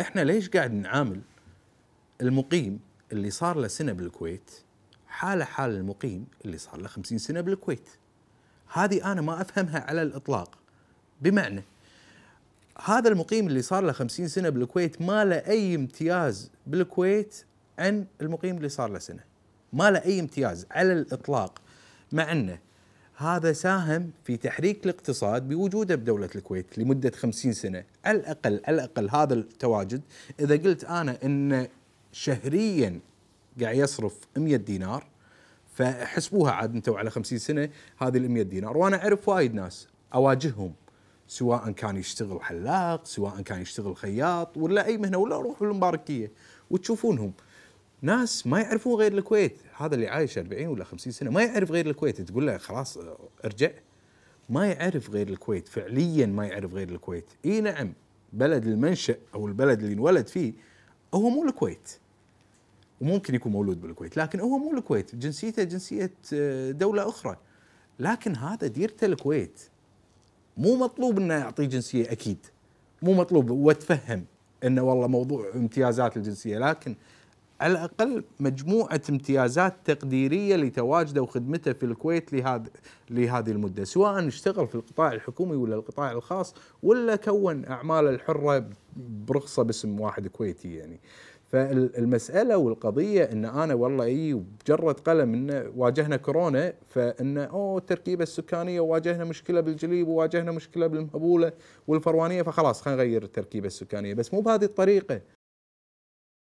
احنا ليش قاعد نعامل المقيم اللي صار له سنه بالكويت حاله حال المقيم اللي صار له 50 سنه بالكويت هذه انا ما افهمها على الاطلاق بمعنى هذا المقيم اللي صار له 50 سنه بالكويت ما له اي امتياز بالكويت عن المقيم اللي صار له سنه ما له اي امتياز على الاطلاق مع انه هذا ساهم في تحريك الاقتصاد بوجوده بدولة الكويت لمدة 50 سنة على الأقل على الأقل هذا التواجد إذا قلت أنا أن شهريا قاعد يصرف 100 دينار فحسبوها عاد انتم على 50 سنه هذه المية 100 دينار وانا اعرف وايد ناس اواجههم سواء كان يشتغل حلاق سواء كان يشتغل خياط ولا اي مهنه ولا أروح المباركيه وتشوفونهم ناس ما يعرفون غير الكويت هذا اللي عايش 40 ولا 50 سنه ما يعرف غير الكويت تقول له خلاص ارجع ما يعرف غير الكويت فعليا ما يعرف غير الكويت اي نعم بلد المنشا او البلد اللي انولد فيه هو مو الكويت وممكن يكون مولود بالكويت لكن هو مو الكويت جنسيته جنسيه آه، دوله اخرى لكن هذا ديرته الكويت مو مطلوب انه يعطيه جنسيه اكيد مو مطلوب واتفهم انه والله موضوع امتيازات الجنسيه لكن على الاقل مجموعه امتيازات تقديريه لتواجده وخدمته في الكويت لهذا لهذه المده، سواء اشتغل في القطاع الحكومي ولا القطاع الخاص ولا كون اعماله الحره برخصه باسم واحد كويتي يعني. فالمساله والقضيه ان انا والله اي بجره قلم ان واجهنا كورونا فان اوه التركيبه السكانيه وواجهنا مشكله بالجليب وواجهنا مشكله بالمهبوله والفروانيه فخلاص خلينا نغير التركيبه السكانيه بس مو بهذه الطريقه